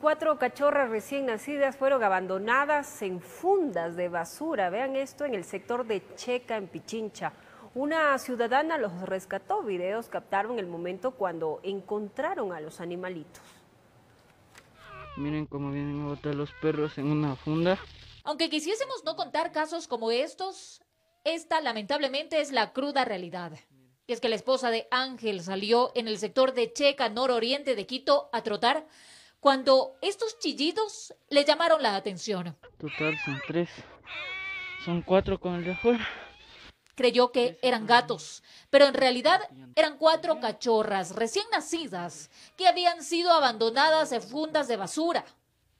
cuatro cachorras recién nacidas fueron abandonadas en fundas de basura. Vean esto en el sector de Checa, en Pichincha. Una ciudadana los rescató. Videos captaron el momento cuando encontraron a los animalitos. Miren cómo vienen a botar los perros en una funda. Aunque quisiésemos no contar casos como estos, esta lamentablemente es la cruda realidad. Y es que la esposa de Ángel salió en el sector de Checa, nororiente de Quito, a trotar cuando estos chillidos le llamaron la atención. Total, son tres. Son cuatro con el de afuera. Creyó que eran gatos, pero en realidad eran cuatro cachorras recién nacidas que habían sido abandonadas en fundas de basura.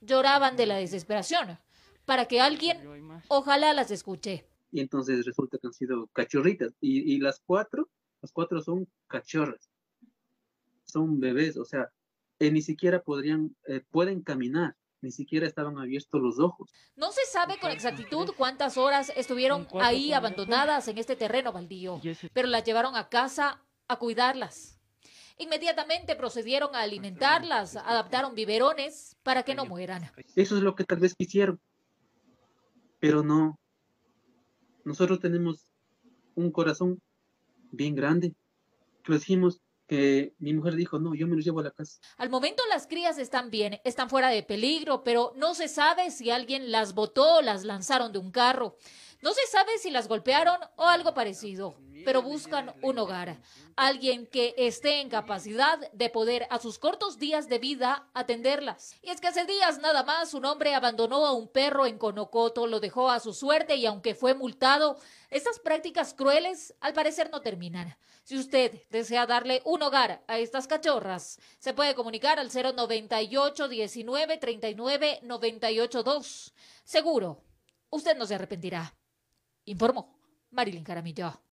Lloraban de la desesperación para que alguien, ojalá las escuche. Y entonces resulta que han sido cachorritas y, y las cuatro, las cuatro son cachorras, son bebés, o sea, eh, ni siquiera podrían, eh, pueden caminar, ni siquiera estaban abiertos los ojos. No se sabe con exactitud cuántas horas estuvieron ahí abandonadas en este terreno baldío, pero las llevaron a casa a cuidarlas. Inmediatamente procedieron a alimentarlas, adaptaron biberones para que no mueran. Eso es lo que tal vez quisieron, pero no. Nosotros tenemos un corazón bien grande. Lo dijimos mi mujer dijo, no, yo me los llevo a la casa. Al momento las crías están bien, están fuera de peligro, pero no se sabe si alguien las botó o las lanzaron de un carro. No se sabe si las golpearon o algo parecido, pero buscan un hogar, alguien que esté en capacidad de poder a sus cortos días de vida atenderlas. Y es que hace días nada más un hombre abandonó a un perro en Conocoto, lo dejó a su suerte y aunque fue multado, estas prácticas crueles al parecer no terminan. Si usted desea darle un hogar a estas cachorras, se puede comunicar al 098 Seguro, usted no se arrepentirá informó Marilyn Caramillo.